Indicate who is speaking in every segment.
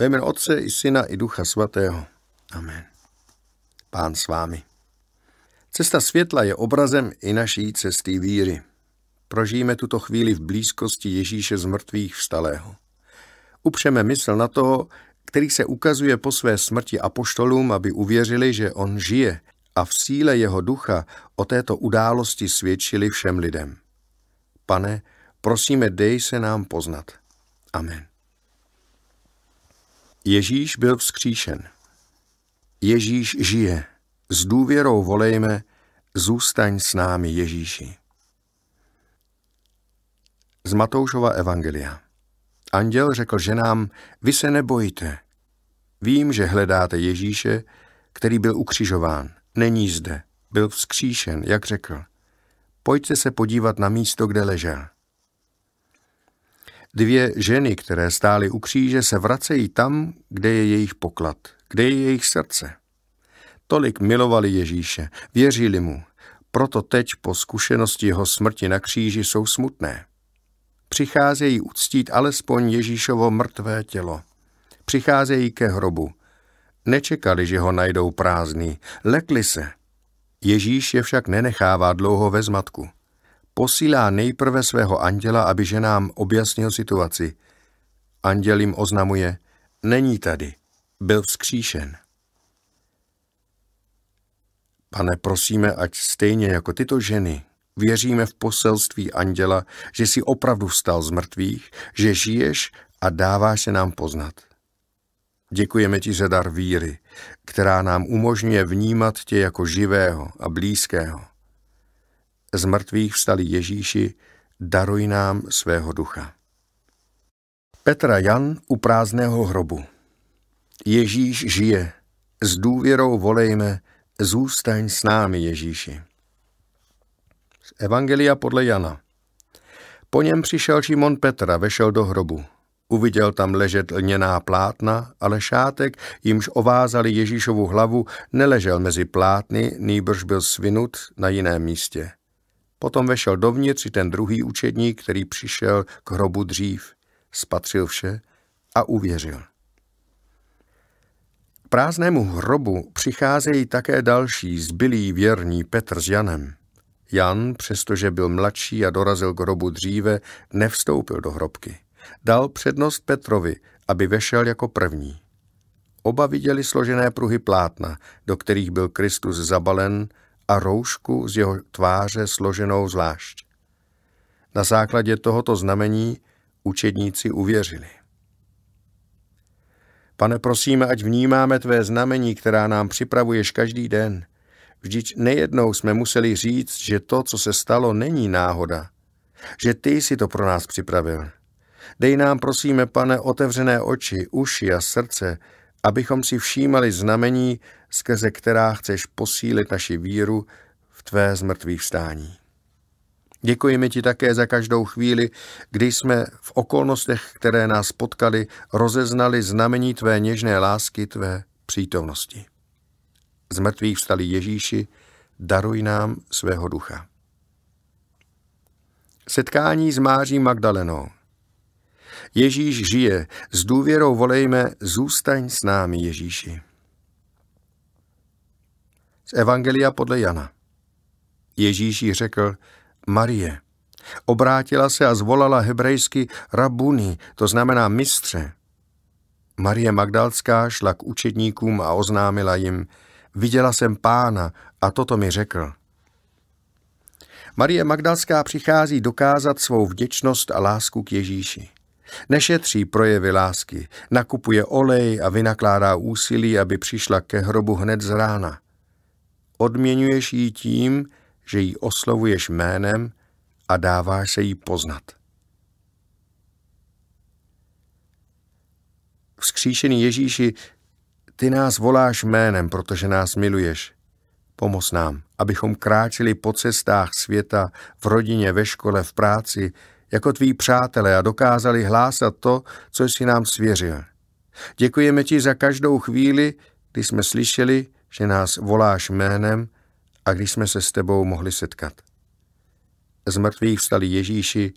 Speaker 1: Ve jménu Otce i Syna i Ducha Svatého. Amen. Pán s vámi. Cesta světla je obrazem i naší cesty víry. Prožijeme tuto chvíli v blízkosti Ježíše z mrtvých vstalého. Upřeme mysl na toho, který se ukazuje po své smrti apoštolům, aby uvěřili, že on žije a v síle jeho ducha o této události svědčili všem lidem. Pane, prosíme, dej se nám poznat. Amen. Ježíš byl vzkříšen. Ježíš žije. S důvěrou volejme, zůstaň s námi Ježíši. Z Matoušova Evangelia Anděl řekl ženám, vy se nebojte. Vím, že hledáte Ježíše, který byl ukřižován. Není zde, byl vzkříšen, jak řekl. Pojďte se podívat na místo, kde ležel. Dvě ženy, které stály u kříže, se vracejí tam, kde je jejich poklad, kde je jejich srdce. Tolik milovali Ježíše, věřili mu, proto teď po zkušenosti jeho smrti na kříži jsou smutné. Přicházejí uctít alespoň Ježíšovo mrtvé tělo. Přicházejí ke hrobu. Nečekali, že ho najdou prázdný, lekli se. Ježíš je však nenechává dlouho ve zmatku posílá nejprve svého anděla, aby ženám objasnil situaci. Anděl jim oznamuje, není tady, byl vzkříšen. Pane, prosíme, ať stejně jako tyto ženy věříme v poselství anděla, že jsi opravdu vstal z mrtvých, že žiješ a dáváš se nám poznat. Děkujeme ti za dar víry, která nám umožňuje vnímat tě jako živého a blízkého z mrtvých vstali Ježíši, daruj nám svého ducha. Petra Jan u prázdného hrobu. Ježíš žije, s důvěrou volejme, zůstaň s námi, Ježíši. Z Evangelia podle Jana. Po něm přišel Šimon Petra, vešel do hrobu. Uviděl tam ležet lněná plátna, ale šátek, jimž ovázali Ježíšovu hlavu, neležel mezi plátny, nýbrž byl svinut na jiném místě. Potom vešel dovnitř i ten druhý učedník, který přišel k hrobu dřív, spatřil vše a uvěřil. K prázdnému hrobu přicházejí také další zbylí věrní Petr s Janem. Jan, přestože byl mladší a dorazil k hrobu dříve, nevstoupil do hrobky. Dal přednost Petrovi, aby vešel jako první. Oba viděli složené pruhy plátna, do kterých byl Kristus zabalen a roušku z jeho tváře složenou zvlášť. Na základě tohoto znamení učedníci uvěřili. Pane, prosíme, ať vnímáme tvé znamení, která nám připravuješ každý den. Vždyť nejednou jsme museli říct, že to, co se stalo, není náhoda. Že ty jsi to pro nás připravil. Dej nám, prosíme, pane, otevřené oči, uši a srdce, abychom si všímali znamení, skrze která chceš posílit naši víru v tvé zmrtvých vstání. Děkujeme ti také za každou chvíli, kdy jsme v okolnostech, které nás potkali, rozeznali znamení tvé něžné lásky, tvé přítomnosti. Z mrtvých vstali Ježíši, daruj nám svého ducha. Setkání s Máří Magdalenou Ježíš žije. S důvěrou volejme, zůstaň s námi, Ježíši. Z Evangelia podle Jana. Ježíš jí řekl, Marie. Obrátila se a zvolala hebrejsky rabuni, to znamená mistře. Marie Magdalská šla k učedníkům a oznámila jim, viděla jsem pána a toto mi řekl. Marie Magdalská přichází dokázat svou vděčnost a lásku k Ježíši. Nešetří projevy lásky, nakupuje olej a vynakládá úsilí, aby přišla ke hrobu hned z rána. Odměňuješ ji tím, že ji oslovuješ jménem a dáváš se jí poznat. Vzkříšený Ježíši, ty nás voláš jménem, protože nás miluješ. Pomoz nám, abychom kráčeli po cestách světa, v rodině, ve škole, v práci, jako tví přátelé a dokázali hlásat to, co jsi nám svěřil. Děkujeme ti za každou chvíli, kdy jsme slyšeli, že nás voláš jménem a když jsme se s tebou mohli setkat. Z mrtvých vstali Ježíši,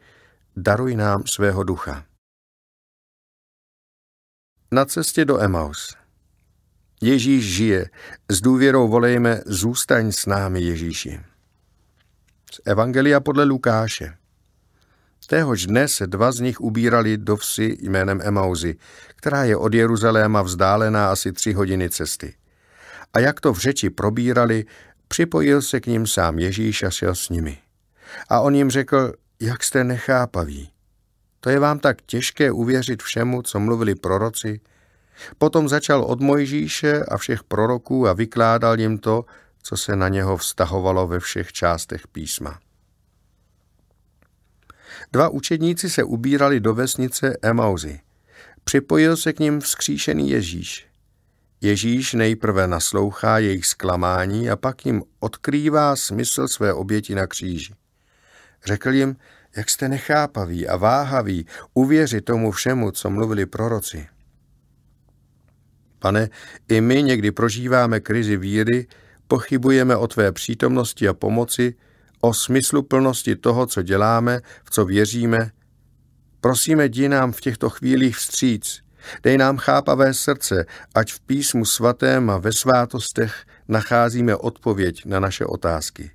Speaker 1: daruj nám svého ducha. Na cestě do Emaus. Ježíš žije, s důvěrou volejme, zůstaň s námi, Ježíši. Z Evangelia podle Lukáše. Téhož dne se dva z nich ubírali do vsi jménem Emauzy, která je od Jeruzaléma vzdálená asi tři hodiny cesty. A jak to v řeči probírali, připojil se k ním sám Ježíš a šel s nimi. A on jim řekl, jak jste nechápaví. To je vám tak těžké uvěřit všemu, co mluvili proroci? Potom začal od Mojžíše a všech proroků a vykládal jim to, co se na něho vztahovalo ve všech částech písma. Dva učedníci se ubírali do vesnice Emauzy. Připojil se k ním vzkříšený Ježíš. Ježíš nejprve naslouchá jejich zklamání a pak jim odkrývá smysl své oběti na kříži. Řekl jim, jak jste nechápaví a váhaví uvěřit tomu všemu, co mluvili proroci. Pane, i my někdy prožíváme krizi víry, pochybujeme o tvé přítomnosti a pomoci, o smyslu plnosti toho, co děláme, v co věříme. Prosíme, dí nám v těchto chvílích vstříc. Dej nám chápavé srdce, ať v písmu svatém a ve svátostech nacházíme odpověď na naše otázky.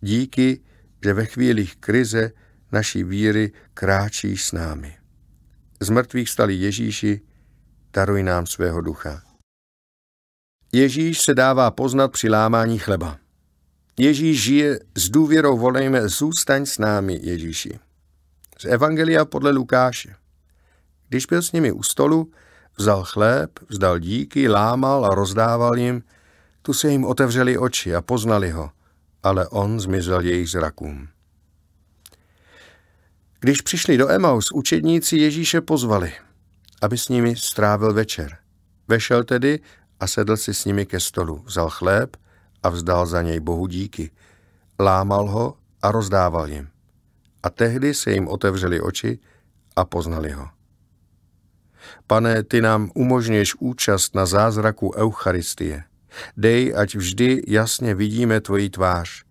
Speaker 1: Díky, že ve chvílích krize naší víry kráčíš s námi. Z mrtvých stali Ježíši, daruj nám svého ducha. Ježíš se dává poznat při lámání chleba. Ježíš žije, s důvěrou volejme, zůstaň s námi, Ježíši. Z Evangelia podle Lukáše. Když byl s nimi u stolu, vzal chléb, vzdal díky, lámal a rozdával jim, tu se jim otevřeli oči a poznali ho, ale on zmizel jejich zrakům. Když přišli do Emaus, učedníci Ježíše pozvali, aby s nimi strávil večer. Vešel tedy a sedl si s nimi ke stolu, vzal chléb, a vzdal za něj Bohu díky. Lámal ho a rozdával jim. A tehdy se jim otevřeli oči a poznali ho. Pane, ty nám umožňuješ účast na zázraku Eucharistie. Dej, ať vždy jasně vidíme tvoji tvář.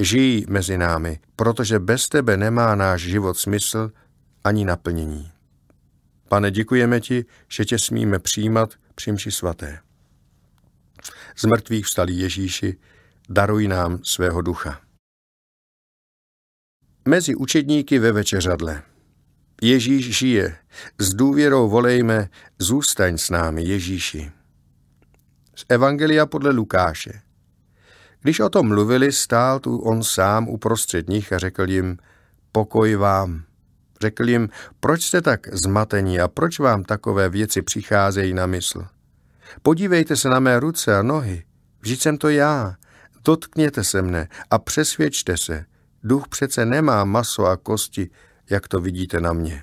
Speaker 1: Žij mezi námi, protože bez tebe nemá náš život smysl ani naplnění. Pane, děkujeme ti, že tě smíme přijímat při mši svaté z mrtvých vstalý Ježíši, daruj nám svého ducha. Mezi učedníky ve večeřadle. Ježíš žije, s důvěrou volejme, zůstaň s námi, Ježíši. Z Evangelia podle Lukáše. Když o tom mluvili, stál tu on sám uprostřed nich a řekl jim, pokoj vám. Řekl jim, proč jste tak zmatení a proč vám takové věci přicházejí na mysl? Podívejte se na mé ruce a nohy. Vždyť jsem to já. Dotkněte se mne a přesvědčte se. Duch přece nemá maso a kosti, jak to vidíte na mě.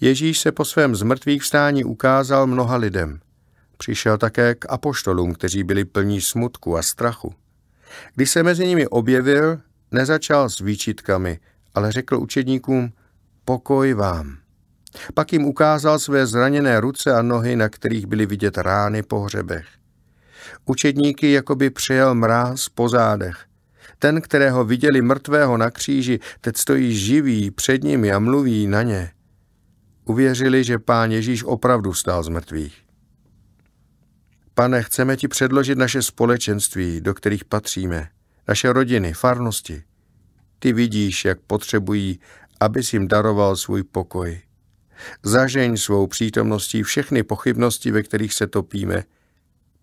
Speaker 1: Ježíš se po svém zmrtvých vstání ukázal mnoha lidem. Přišel také k apoštolům, kteří byli plní smutku a strachu. Když se mezi nimi objevil, nezačal s výčitkami, ale řekl učedníkům, pokoj vám. Pak jim ukázal své zraněné ruce a nohy, na kterých byly vidět rány po hřebech. Učedníky jakoby přijel mráz po zádech. Ten, kterého viděli mrtvého na kříži, teď stojí živý před nimi a mluví na ně. Uvěřili, že pán Ježíš opravdu stál z mrtvých. Pane, chceme ti předložit naše společenství, do kterých patříme, naše rodiny, farnosti. Ty vidíš, jak potřebují, abys jim daroval svůj pokoj. Zažeň svou přítomností všechny pochybnosti, ve kterých se topíme.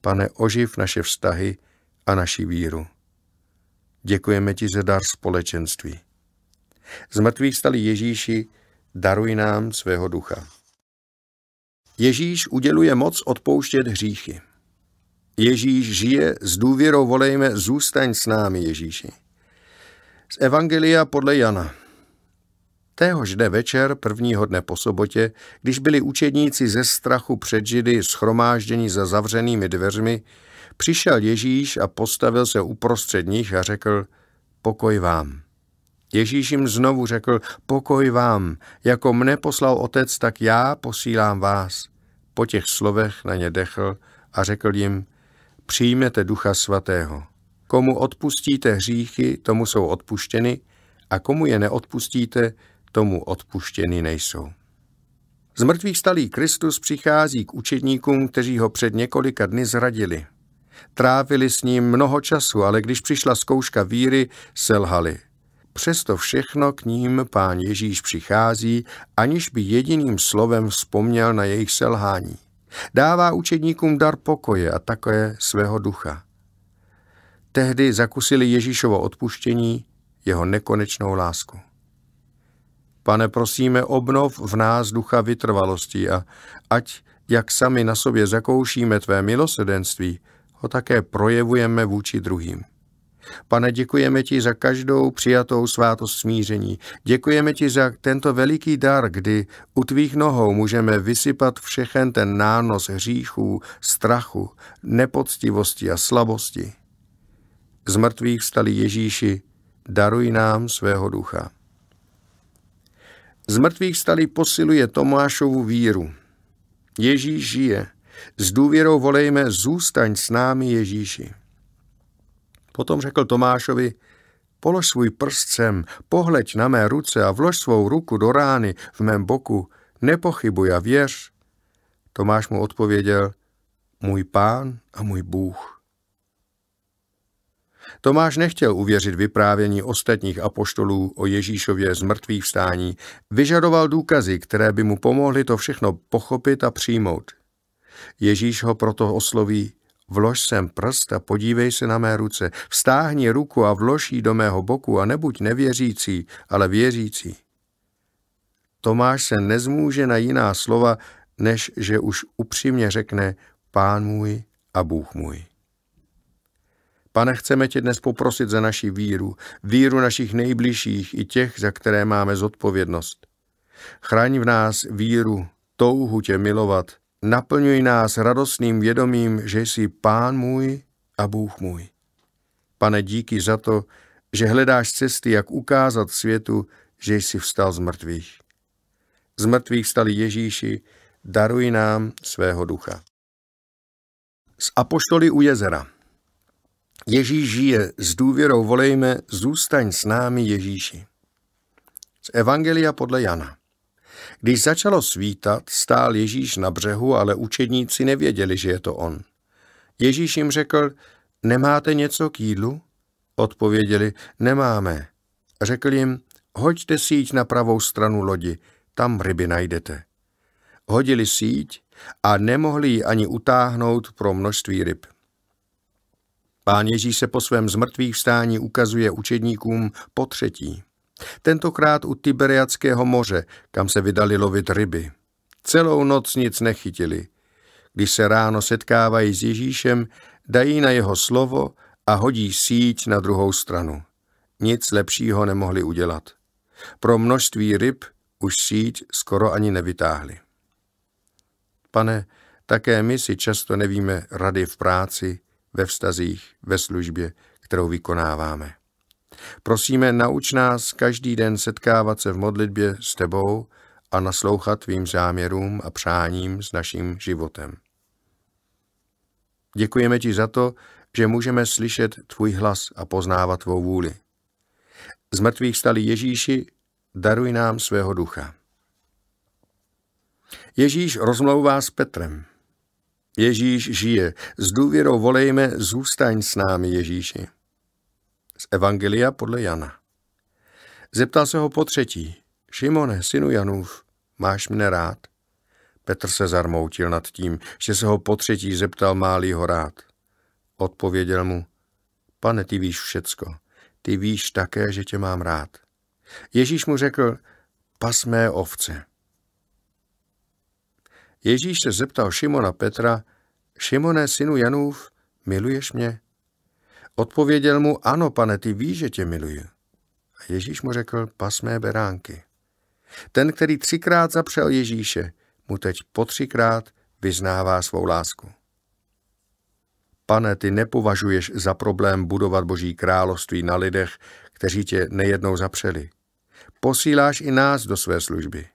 Speaker 1: Pane, oživ naše vztahy a naši víru. Děkujeme ti za dar společenství. Z mrtvých stali Ježíši, daruj nám svého ducha. Ježíš uděluje moc odpouštět hříchy. Ježíš žije, s důvěrou volejme, zůstaň s námi, Ježíši. Z Evangelia podle Jana. Téhož dne večer, prvního dne po sobotě, když byli učedníci ze strachu před Židy schromážděni za zavřenými dveřmi, přišel Ježíš a postavil se uprostřed nich a řekl, pokoj vám. Ježíš jim znovu řekl, pokoj vám, jako mne poslal otec, tak já posílám vás. Po těch slovech na ně dechl a řekl jim, přijmete ducha svatého. Komu odpustíte hříchy, tomu jsou odpuštěny, a komu je neodpustíte, tomu odpuštěny nejsou. mrtvých stalý Kristus přichází k učedníkům, kteří ho před několika dny zradili. Trávili s ním mnoho času, ale když přišla zkouška víry, selhali. Přesto všechno k ním pán Ježíš přichází, aniž by jediným slovem vzpomněl na jejich selhání. Dává učedníkům dar pokoje a také svého ducha. Tehdy zakusili Ježíšovo odpuštění, jeho nekonečnou lásku. Pane, prosíme, obnov v nás ducha vytrvalosti a ať, jak sami na sobě zakoušíme Tvé milosedenství, ho také projevujeme vůči druhým. Pane, děkujeme ti za každou přijatou svátost smíření. Děkujeme ti za tento veliký dar, kdy u tvých nohou můžeme vysypat všechen ten nános hříchů, strachu, nepoctivosti a slabosti. Z mrtvých vstali Ježíši, daruj nám svého ducha. Z mrtvých stali posiluje Tomášovu víru. Ježíš žije. S důvěrou volejme, zůstaň s námi Ježíši. Potom řekl Tomášovi, polož svůj prst sem, pohleď na mé ruce a vlož svou ruku do rány v mém boku, nepochybuj a věř. Tomáš mu odpověděl, můj pán a můj Bůh. Tomáš nechtěl uvěřit vyprávění ostatních apoštolů o Ježíšově zmrtvých vstání, vyžadoval důkazy, které by mu pomohly to všechno pochopit a přijmout. Ježíš ho proto osloví, vlož sem prst a podívej se na mé ruce, vstáhni ruku a vlož ji do mého boku a nebuď nevěřící, ale věřící. Tomáš se nezmůže na jiná slova, než že už upřímně řekne, pán můj a Bůh můj. Pane, chceme tě dnes poprosit za naši víru, víru našich nejbližších i těch, za které máme zodpovědnost. Chraň v nás víru, touhu tě milovat, naplňuj nás radostným vědomím, že jsi Pán můj a Bůh můj. Pane, díky za to, že hledáš cesty, jak ukázat světu, že jsi vstal z mrtvých. Z mrtvých stali Ježíši, daruj nám svého ducha. Z Apoštoly u jezera. Ježíš žije, s důvěrou volejme, zůstaň s námi Ježíši. Z Evangelia podle Jana. Když začalo svítat, stál Ježíš na břehu, ale učedníci nevěděli, že je to on. Ježíš jim řekl, nemáte něco k jídlu? Odpověděli, nemáme. Řekl jim, hoďte síť na pravou stranu lodi, tam ryby najdete. Hodili síť a nemohli ji ani utáhnout pro množství ryb. Pán Ježíš se po svém zmrtvých vstání ukazuje učedníkům po třetí. Tentokrát u Tiberiackého moře, kam se vydali lovit ryby. Celou noc nic nechytili. Když se ráno setkávají s Ježíšem, dají na jeho slovo a hodí síť na druhou stranu. Nic lepšího nemohli udělat. Pro množství ryb už síť skoro ani nevytáhli. Pane, také my si často nevíme rady v práci, ve vztazích, ve službě, kterou vykonáváme. Prosíme, nauč nás každý den setkávat se v modlitbě s tebou a naslouchat tvým záměrům a přáním s naším životem. Děkujeme ti za to, že můžeme slyšet tvůj hlas a poznávat tvou vůli. Z mrtvých stali Ježíši, daruj nám svého ducha. Ježíš rozmlouvá s Petrem. Ježíš žije. S důvěrou volejme, zůstaň s námi, Ježíši. Z Evangelia podle Jana. Zeptal se ho po třetí. Šimone, synu Janův, máš mne rád? Petr se zarmoutil nad tím, že se ho po třetí zeptal, málí ho rád. Odpověděl mu, pane, ty víš všecko. Ty víš také, že tě mám rád. Ježíš mu řekl, pas mé ovce. Ježíš se zeptal Šimona Petra, Šimone, synu Janův, miluješ mě? Odpověděl mu, ano, pane, ty víš, že tě miluji. A Ježíš mu řekl, pas mé beránky. Ten, který třikrát zapřel Ježíše, mu teď po třikrát vyznává svou lásku. Pane, ty nepovažuješ za problém budovat Boží království na lidech, kteří tě nejednou zapřeli. Posíláš i nás do své služby.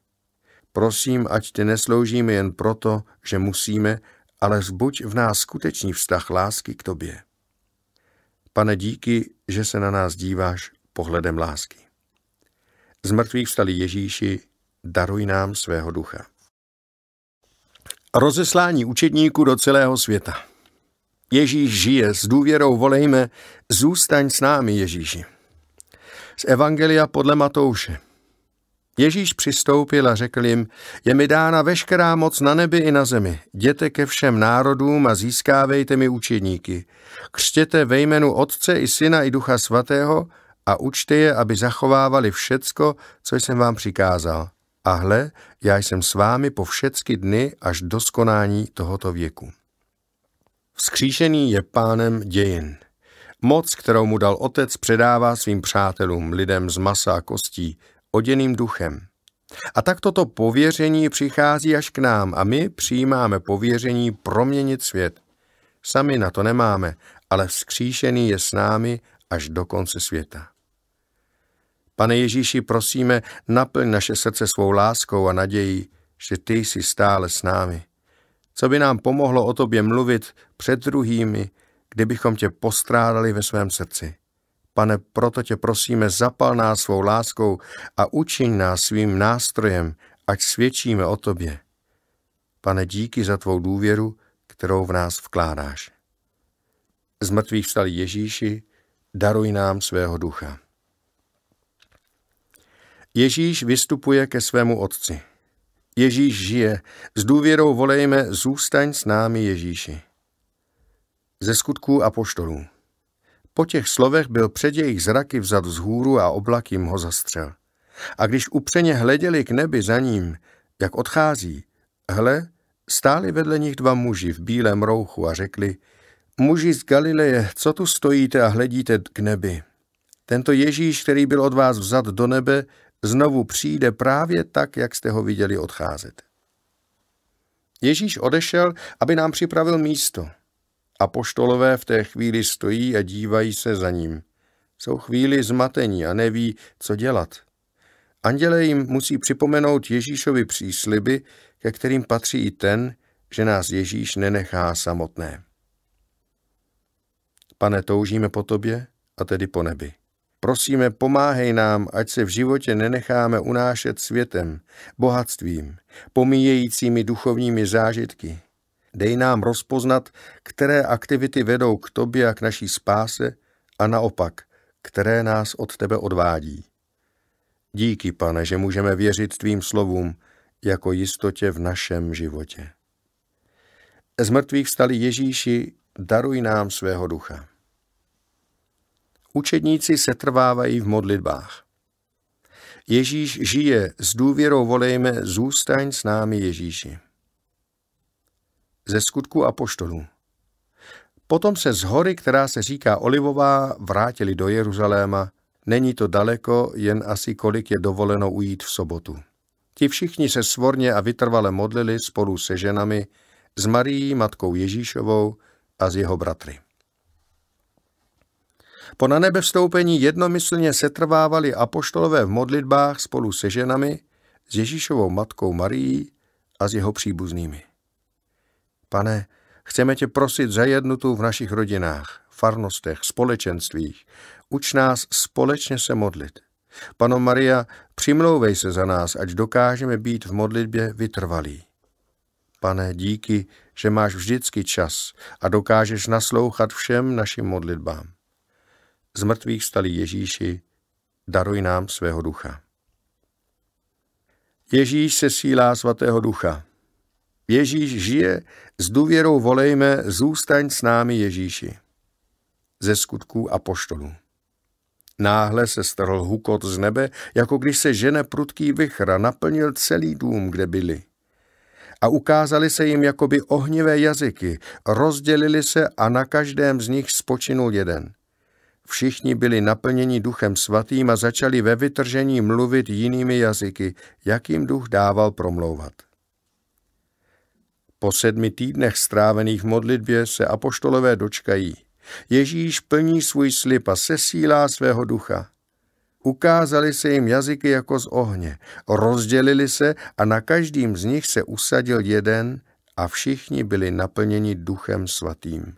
Speaker 1: Prosím, ať ti nesloužíme jen proto, že musíme, ale zbuď v nás skutečný vztah lásky k tobě. Pane, díky, že se na nás díváš pohledem lásky. Z mrtvých vstali Ježíši, daruj nám svého ducha. Rozeslání učedníků do celého světa. Ježíš žije, s důvěrou volejme, zůstaň s námi, Ježíši. Z Evangelia podle Matouše. Ježíš přistoupil a řekl jim, je mi dána veškerá moc na nebi i na zemi. Jděte ke všem národům a získávejte mi učedníky. Křtěte ve jménu Otce i Syna i Ducha Svatého a učte je, aby zachovávali všecko, co jsem vám přikázal. A hle, já jsem s vámi po všecky dny až do skonání tohoto věku. Vzkříšený je pánem dějin. Moc, kterou mu dal otec, předává svým přátelům, lidem z masa a kostí, oděným duchem. A tak toto pověření přichází až k nám a my přijímáme pověření proměnit svět. Sami na to nemáme, ale vzkříšený je s námi až do konce světa. Pane Ježíši, prosíme, naplň naše srdce svou láskou a nadějí, že ty jsi stále s námi. Co by nám pomohlo o tobě mluvit před druhými, kdybychom tě postrádali ve svém srdci? Pane, proto tě prosíme, zapal nás svou láskou a učiň nás svým nástrojem, ať svědčíme o tobě. Pane, díky za tvou důvěru, kterou v nás vkládáš. Z mrtvých vstal Ježíši, daruj nám svého ducha. Ježíš vystupuje ke svému otci. Ježíš žije, s důvěrou volejme, zůstaň s námi Ježíši. Ze skutků a poštolů. Po těch slovech byl před jejich zraky vzad vzhůru a oblak jim ho zastřel. A když upřeně hleděli k nebi za ním, jak odchází, hle, stáli vedle nich dva muži v bílém rouchu a řekli, muži z Galileje, co tu stojíte a hledíte k nebi? Tento Ježíš, který byl od vás vzad do nebe, znovu přijde právě tak, jak jste ho viděli odcházet. Ježíš odešel, aby nám připravil místo – Apoštolové v té chvíli stojí a dívají se za ním. Jsou chvíli zmatení a neví, co dělat. Anděle jim musí připomenout Ježíšovi přísliby, ke kterým patří i ten, že nás Ježíš nenechá samotné. Pane, toužíme po tobě a tedy po nebi. Prosíme, pomáhej nám, ať se v životě nenecháme unášet světem, bohatstvím, pomíjejícími duchovními zážitky, Dej nám rozpoznat, které aktivity vedou k tobě a k naší spáse a naopak, které nás od tebe odvádí. Díky, pane, že můžeme věřit tvým slovům jako jistotě v našem životě. Z mrtvých vstali Ježíši, daruj nám svého ducha. Učedníci se trvávají v modlitbách. Ježíš žije, s důvěrou volejme, zůstaň s námi Ježíši ze skutku a poštolů. Potom se z hory, která se říká Olivová, vrátili do Jeruzaléma. Není to daleko, jen asi kolik je dovoleno ujít v sobotu. Ti všichni se svorně a vytrvale modlili spolu se ženami, s Marií, matkou Ježíšovou a s jeho bratry. Po na nebe vstoupení jednomyslně setrvávali apoštolové v modlitbách spolu se ženami, s Ježíšovou matkou Marií a s jeho příbuznými. Pane, chceme tě prosit za jednotu v našich rodinách, farnostech, společenstvích. Uč nás společně se modlit. Pano Maria, přimlouvej se za nás, ať dokážeme být v modlitbě vytrvalí. Pane, díky, že máš vždycky čas a dokážeš naslouchat všem našim modlitbám. Z mrtvých stali Ježíši, daruj nám svého ducha. Ježíš se sílá svatého ducha. Ježíš žije, s důvěrou volejme, zůstaň s námi Ježíši. Ze skutků a poštolů. Náhle se strhl hukot z nebe, jako když se žene prudký vychra naplnil celý dům, kde byli. A ukázali se jim jakoby ohnivé jazyky, rozdělili se a na každém z nich spočinul jeden. Všichni byli naplněni duchem svatým a začali ve vytržení mluvit jinými jazyky, jakým duch dával promlouvat. Po sedmi týdnech strávených v modlitbě se apoštolové dočkají. Ježíš plní svůj slib a sesílá svého ducha. Ukázali se jim jazyky jako z ohně, rozdělili se a na každým z nich se usadil jeden a všichni byli naplněni duchem svatým.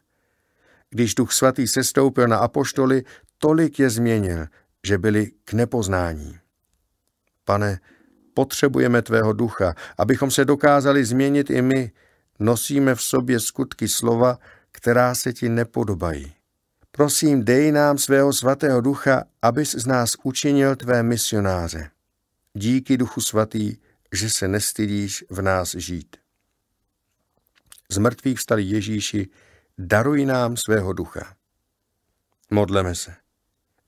Speaker 1: Když duch svatý sestoupil na apoštoly, tolik je změnil, že byli k nepoznání. Pane, potřebujeme tvého ducha, abychom se dokázali změnit i my, nosíme v sobě skutky slova, která se ti nepodobají. Prosím, dej nám svého svatého ducha, abys z nás učinil tvé misionáře. Díky duchu svatý, že se nestydíš v nás žít. Z mrtvých vstali Ježíši, daruj nám svého ducha. Modleme se.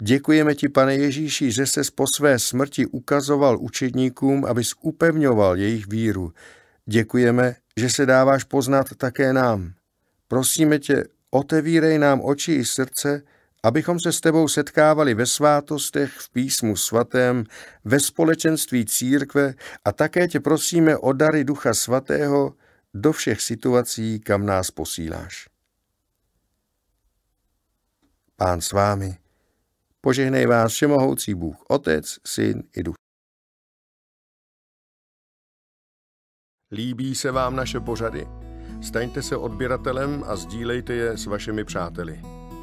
Speaker 1: Děkujeme ti, pane Ježíši, že ses po své smrti ukazoval učedníkům, abys upevňoval jejich víru. Děkujeme, že se dáváš poznat také nám. Prosíme tě, otevírej nám oči i srdce, abychom se s tebou setkávali ve svátostech, v písmu svatém, ve společenství církve a také tě prosíme o dary Ducha Svatého do všech situací, kam nás posíláš. Pán s vámi, požehnej vás všemohoucí Bůh, Otec, Syn i Duch. Líbí se vám naše pořady? Staňte se odběratelem a sdílejte je s vašimi přáteli.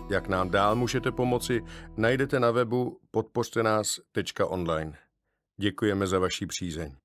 Speaker 1: Jak nám dál můžete pomoci, najdete na webu podpořte nás.online. Děkujeme za vaši přízeň.